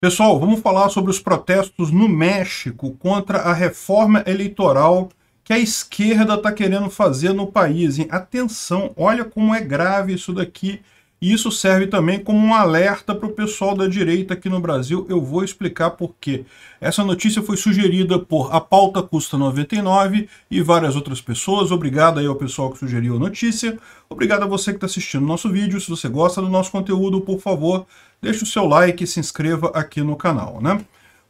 Pessoal, vamos falar sobre os protestos no México contra a reforma eleitoral que a esquerda está querendo fazer no país. Atenção, olha como é grave isso daqui. E isso serve também como um alerta para o pessoal da direita aqui no Brasil. Eu vou explicar por quê. Essa notícia foi sugerida por A Pauta Custa 99 e várias outras pessoas. Obrigado aí ao pessoal que sugeriu a notícia. Obrigado a você que está assistindo o nosso vídeo. Se você gosta do nosso conteúdo, por favor, deixe o seu like e se inscreva aqui no canal, né?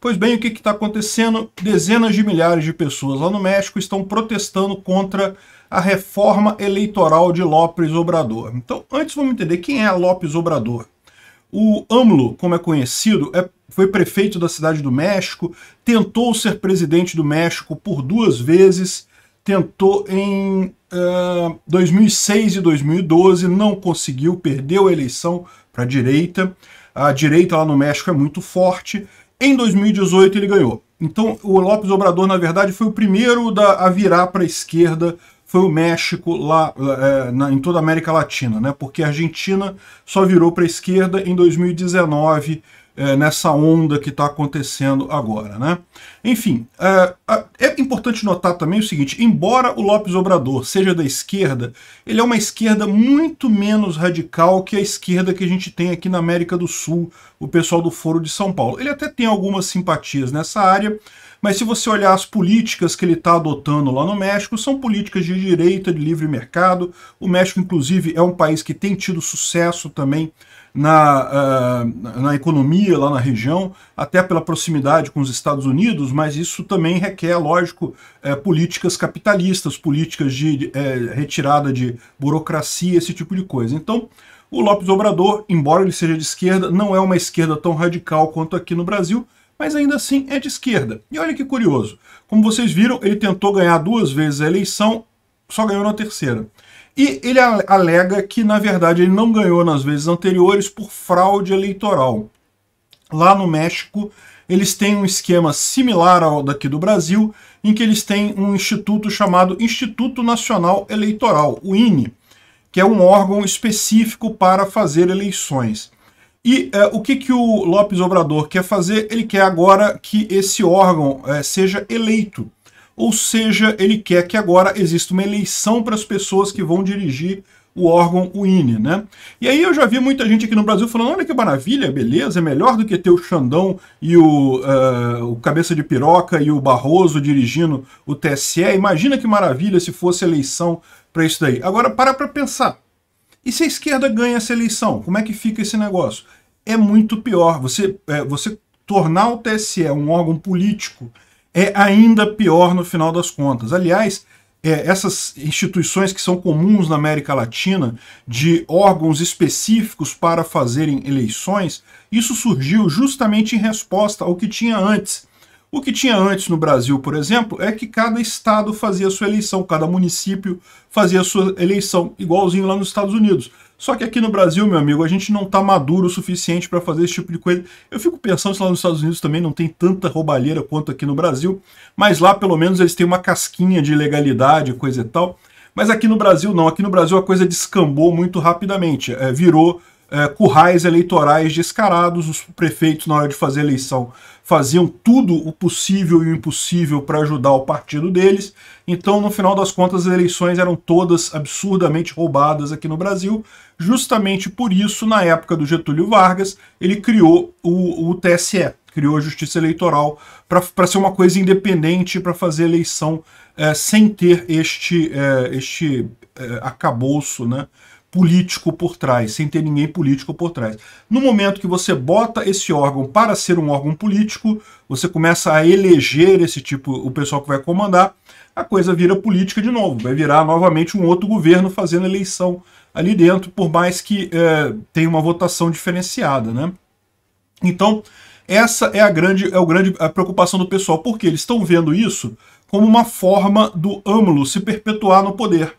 Pois bem, o que está acontecendo? Dezenas de milhares de pessoas lá no México estão protestando contra a reforma eleitoral de López Obrador. Então, antes vamos entender quem é López Obrador. O AMLO, como é conhecido, é, foi prefeito da Cidade do México, tentou ser presidente do México por duas vezes, tentou em uh, eh, 2006 e 2012, não conseguiu, perdeu a eleição para a direita. A direita lá no México é muito forte em 2018 ele ganhou. Então o López Obrador, na verdade, foi o primeiro da, a virar para a esquerda, foi o México lá é, na, em toda a América Latina, né? porque a Argentina só virou para a esquerda em 2019, é, nessa onda que está acontecendo agora. Né? Enfim, é, é importante notar também o seguinte: embora o Lopes Obrador seja da esquerda, ele é uma esquerda muito menos radical que a esquerda que a gente tem aqui na América do Sul, o pessoal do Foro de São Paulo. Ele até tem algumas simpatias nessa área, mas se você olhar as políticas que ele está adotando lá no México, são políticas de direita, de livre mercado. O México, inclusive, é um país que tem tido sucesso também na, uh, na economia lá na região, até pela proximidade com os Estados Unidos, mas isso também requer, lógico, eh, políticas capitalistas, políticas de eh, retirada de burocracia, esse tipo de coisa. Então, o Lopes Obrador, embora ele seja de esquerda, não é uma esquerda tão radical quanto aqui no Brasil, mas ainda assim é de esquerda. E olha que curioso, como vocês viram, ele tentou ganhar duas vezes a eleição, só ganhou na terceira. E ele alega que, na verdade, ele não ganhou nas vezes anteriores por fraude eleitoral. Lá no México, eles têm um esquema similar ao daqui do Brasil, em que eles têm um instituto chamado Instituto Nacional Eleitoral, o INE, que é um órgão específico para fazer eleições. E eh, o que, que o Lopes Obrador quer fazer? Ele quer agora que esse órgão eh, seja eleito. Ou seja, ele quer que agora exista uma eleição para as pessoas que vão dirigir o órgão, o INE, né? E aí eu já vi muita gente aqui no Brasil falando, olha que maravilha, beleza, é melhor do que ter o Xandão e o, uh, o Cabeça de Piroca e o Barroso dirigindo o TSE. Imagina que maravilha se fosse eleição para isso daí. Agora, para para pensar. E se a esquerda ganha essa eleição? Como é que fica esse negócio? É muito pior. Você, é, você tornar o TSE um órgão político é ainda pior no final das contas. Aliás, é, essas instituições que são comuns na América Latina, de órgãos específicos para fazerem eleições, isso surgiu justamente em resposta ao que tinha antes, o que tinha antes no Brasil, por exemplo, é que cada estado fazia a sua eleição, cada município fazia a sua eleição, igualzinho lá nos Estados Unidos. Só que aqui no Brasil, meu amigo, a gente não está maduro o suficiente para fazer esse tipo de coisa. Eu fico pensando se lá nos Estados Unidos também não tem tanta roubalheira quanto aqui no Brasil, mas lá pelo menos eles têm uma casquinha de legalidade, coisa e tal. Mas aqui no Brasil não, aqui no Brasil a coisa descambou muito rapidamente, é, virou é, currais eleitorais descarados. Os prefeitos, na hora de fazer eleição, faziam tudo o possível e o impossível para ajudar o partido deles. Então, no final das contas, as eleições eram todas absurdamente roubadas aqui no Brasil. Justamente por isso, na época do Getúlio Vargas, ele criou o, o TSE, criou a Justiça Eleitoral para ser uma coisa independente, para fazer eleição é, sem ter este, é, este é, acabouço, né? político por trás, sem ter ninguém político por trás. No momento que você bota esse órgão para ser um órgão político, você começa a eleger esse tipo, o pessoal que vai comandar, a coisa vira política de novo, vai virar novamente um outro governo fazendo eleição ali dentro, por mais que é, tenha uma votação diferenciada, né? Então, essa é a grande, é o grande a preocupação do pessoal, porque eles estão vendo isso como uma forma do âmulo se perpetuar no poder.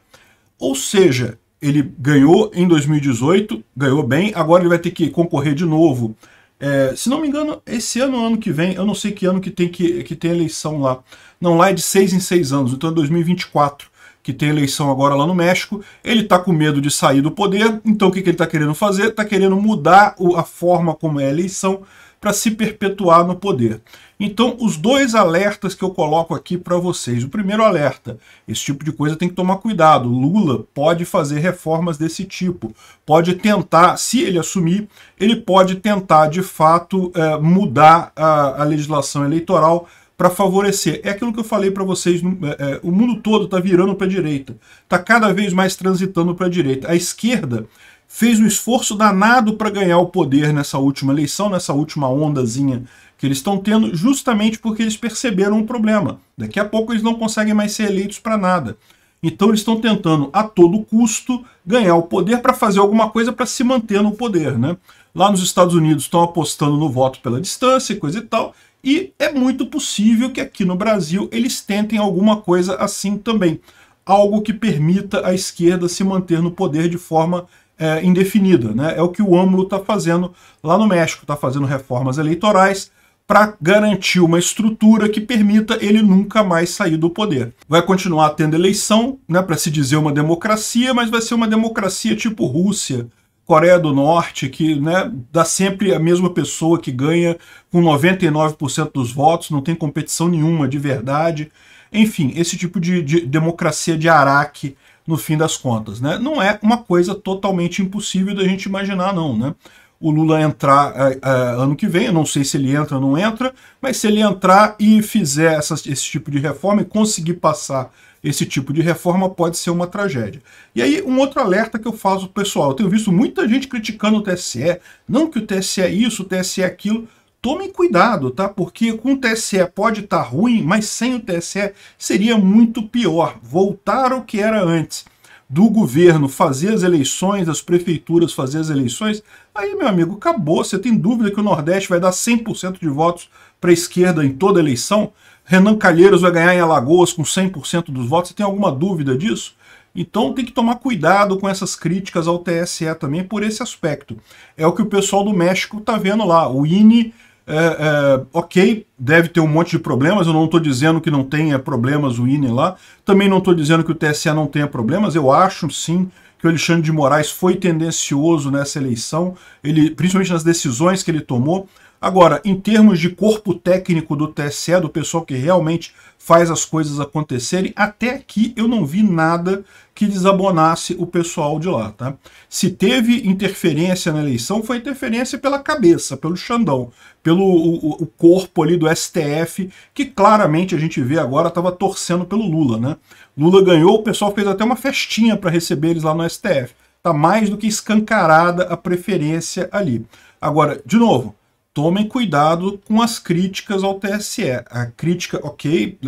Ou seja, ele ganhou em 2018, ganhou bem, agora ele vai ter que concorrer de novo. É, se não me engano, esse ano ano que vem, eu não sei que ano que tem, que, que tem eleição lá. Não, lá é de seis em seis anos, então é 2024 que tem eleição agora lá no México, ele está com medo de sair do poder, então o que, que ele está querendo fazer? Está querendo mudar a forma como é a eleição para se perpetuar no poder. Então, os dois alertas que eu coloco aqui para vocês. O primeiro alerta, esse tipo de coisa tem que tomar cuidado. Lula pode fazer reformas desse tipo. Pode tentar, se ele assumir, ele pode tentar, de fato, eh, mudar a legislação eleitoral para favorecer. É aquilo que eu falei para vocês, é, é, o mundo todo está virando para a direita, está cada vez mais transitando para a direita. A esquerda fez um esforço danado para ganhar o poder nessa última eleição, nessa última ondazinha que eles estão tendo, justamente porque eles perceberam o um problema. Daqui a pouco eles não conseguem mais ser eleitos para nada. Então eles estão tentando, a todo custo, ganhar o poder para fazer alguma coisa para se manter no poder. Né? Lá nos Estados Unidos estão apostando no voto pela distância e coisa e tal, e é muito possível que aqui no Brasil eles tentem alguma coisa assim também. Algo que permita a esquerda se manter no poder de forma é, indefinida. Né? É o que o AMLO está fazendo lá no México, está fazendo reformas eleitorais para garantir uma estrutura que permita ele nunca mais sair do poder. Vai continuar tendo eleição, né, para se dizer uma democracia, mas vai ser uma democracia tipo Rússia, Coreia do Norte, que né, dá sempre a mesma pessoa que ganha com 99% dos votos, não tem competição nenhuma de verdade. Enfim, esse tipo de, de democracia de araque, no fim das contas. Né? Não é uma coisa totalmente impossível da gente imaginar, não. Né? o Lula entrar uh, uh, ano que vem, eu não sei se ele entra ou não entra, mas se ele entrar e fizer essa, esse tipo de reforma e conseguir passar esse tipo de reforma, pode ser uma tragédia. E aí, um outro alerta que eu faço pro pessoal, eu tenho visto muita gente criticando o TSE, não que o TSE é isso, o TSE é aquilo, tome cuidado, tá? Porque com o TSE pode estar tá ruim, mas sem o TSE seria muito pior, voltar ao que era antes do governo fazer as eleições, das prefeituras fazer as eleições, aí, meu amigo, acabou. Você tem dúvida que o Nordeste vai dar 100% de votos para a esquerda em toda eleição? Renan Calheiros vai ganhar em Alagoas com 100% dos votos? Você tem alguma dúvida disso? Então tem que tomar cuidado com essas críticas ao TSE também por esse aspecto. É o que o pessoal do México está vendo lá. O INE é, é, ok, deve ter um monte de problemas. Eu não estou dizendo que não tenha problemas o INE lá. Também não estou dizendo que o TSE não tenha problemas. Eu acho sim que o Alexandre de Moraes foi tendencioso nessa eleição, ele, principalmente nas decisões que ele tomou. Agora, em termos de corpo técnico do TSE, do pessoal que realmente faz as coisas acontecerem, até aqui eu não vi nada que desabonasse o pessoal de lá. Tá? Se teve interferência na eleição, foi interferência pela cabeça, pelo Xandão, pelo o, o corpo ali do STF, que claramente a gente vê agora estava torcendo pelo Lula. Né? Lula ganhou, o pessoal fez até uma festinha para receber eles lá no STF. Está mais do que escancarada a preferência ali. Agora, de novo, tomem cuidado com as críticas ao TSE. A crítica, ok,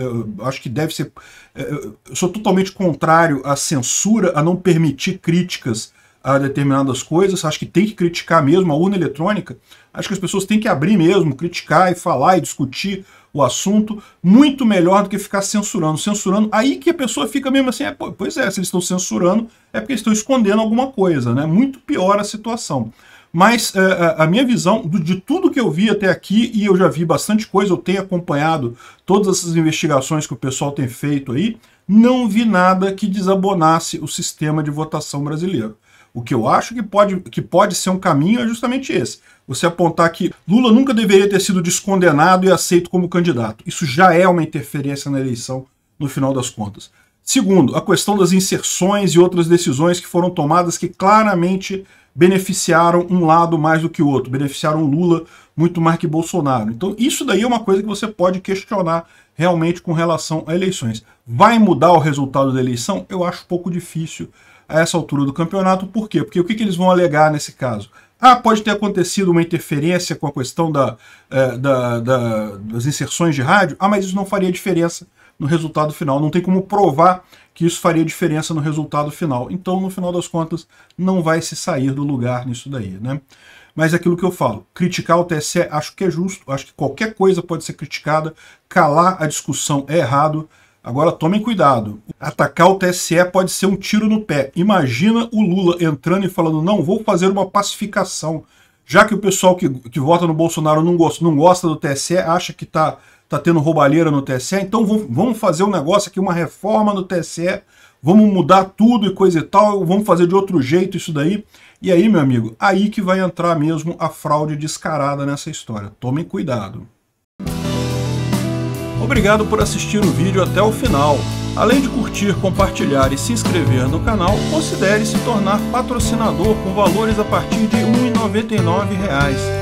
acho que deve ser. Eu sou totalmente contrário à censura, a não permitir críticas a determinadas coisas. Acho que tem que criticar mesmo a urna eletrônica. Acho que as pessoas têm que abrir mesmo, criticar e falar e discutir o assunto muito melhor do que ficar censurando. Censurando, aí que a pessoa fica mesmo assim, é, pois é, se eles estão censurando, é porque eles estão escondendo alguma coisa, né? Muito pior a situação. Mas é, é, a minha visão de tudo que eu vi até aqui, e eu já vi bastante coisa, eu tenho acompanhado todas essas investigações que o pessoal tem feito aí, não vi nada que desabonasse o sistema de votação brasileiro. O que eu acho que pode, que pode ser um caminho é justamente esse. Você apontar que Lula nunca deveria ter sido descondenado e aceito como candidato. Isso já é uma interferência na eleição, no final das contas. Segundo, a questão das inserções e outras decisões que foram tomadas que claramente beneficiaram um lado mais do que o outro, beneficiaram Lula muito mais que Bolsonaro. Então isso daí é uma coisa que você pode questionar realmente com relação a eleições. Vai mudar o resultado da eleição? Eu acho pouco difícil a essa altura do campeonato. Por quê? Porque o que, que eles vão alegar nesse caso? Ah, pode ter acontecido uma interferência com a questão da, eh, da, da, das inserções de rádio. Ah, mas isso não faria diferença no resultado final. Não tem como provar que isso faria diferença no resultado final. Então, no final das contas, não vai se sair do lugar nisso daí, né? Mas é aquilo que eu falo, criticar o TSE acho que é justo, acho que qualquer coisa pode ser criticada, calar a discussão é errado, Agora tomem cuidado. Atacar o TSE pode ser um tiro no pé. Imagina o Lula entrando e falando: não, vou fazer uma pacificação. Já que o pessoal que, que vota no Bolsonaro não gosta, não gosta do TSE, acha que está Tá tendo roubalheira no TSE, então vamos fazer um negócio aqui, uma reforma no TSE, vamos mudar tudo e coisa e tal, vamos fazer de outro jeito isso daí. E aí, meu amigo, aí que vai entrar mesmo a fraude descarada nessa história. Tomem cuidado. Obrigado por assistir o vídeo até o final. Além de curtir, compartilhar e se inscrever no canal, considere se tornar patrocinador com valores a partir de R$ 1,99